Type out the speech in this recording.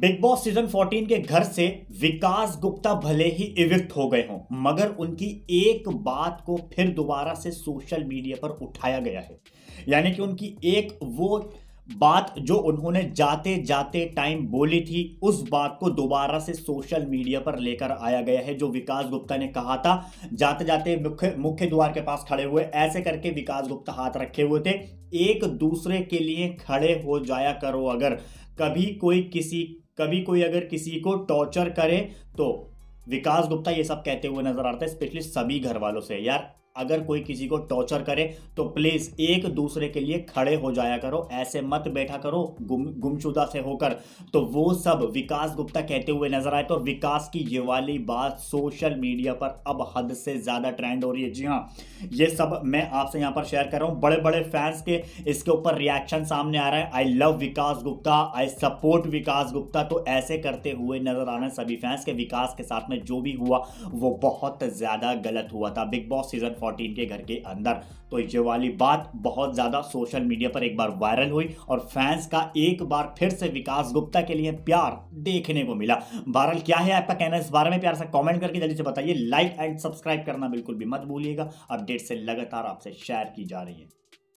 big boss season 14 के घर से विकास गुप्ता भले ही इविक्ट हो गए हों मगर उनकी एक बात को फिर दोबारा से सोशल मीडिया पर उठाया गया है यानी कि उनकी एक वो बात जो उन्होंने जाते जाते टाइम बोली थी उस बात को दोबारा से सोशल मीडिया पर लेकर आया गया है जो विकास गुप्ता ने कहा था जाते जाते मुख्य मुख्य द्वार के पास खड़े हुए ऐसे करके विकास गुप्ता हाथ रखे हुए थे एक दूसरे के लिए खड़े हो जाया करो अगर कभी कोई किसी कभी कोई अगर किसी को टॉर्चर करे तो विकास गुप्ता ये सब कहते हुए नजर आता है स्पेशली सभी घर वालों से यार अगर कोई किसी को टॉर्चर करे तो प्लीज़ एक दूसरे के लिए खड़े हो जाया करो ऐसे मत बैठा करो गुम गुमशुदा से होकर तो वो सब विकास गुप्ता कहते हुए नजर आए तो विकास की ये वाली बात सोशल मीडिया पर अब हद से ज़्यादा ट्रेंड हो रही है जी हाँ ये सब मैं आपसे यहाँ पर शेयर कर रहा हूँ बड़े बड़े फैंस के इसके ऊपर रिएक्शन सामने आ रहा है I love Vikas Gupta I support Vikas Gupta तो ऐसे करते हुए नजर आ रहे हैं सभी फैंस के विकास के साथ में जो भी हुआ वो बहुत ज़्यादा गलत हुआ था बिग बॉस सीजन फोर्टीन के घर के अंदर तो ये वाली बात बहुत ज़्यादा सोशल मीडिया पर एक बार वायरल हुई और फैंस का एक बार फिर से विकास गुप्ता के लिए प्यार देखने को मिला बहरहाल क्या है आपका कहना इस बारे में प्यार से कॉमेंट करके जल्दी से बताइए लाइक एंड सब्सक्राइब करना बिल्कुल भी मत भूलिएगा अपडेट से लगातार आपसे शेयर की जा रही है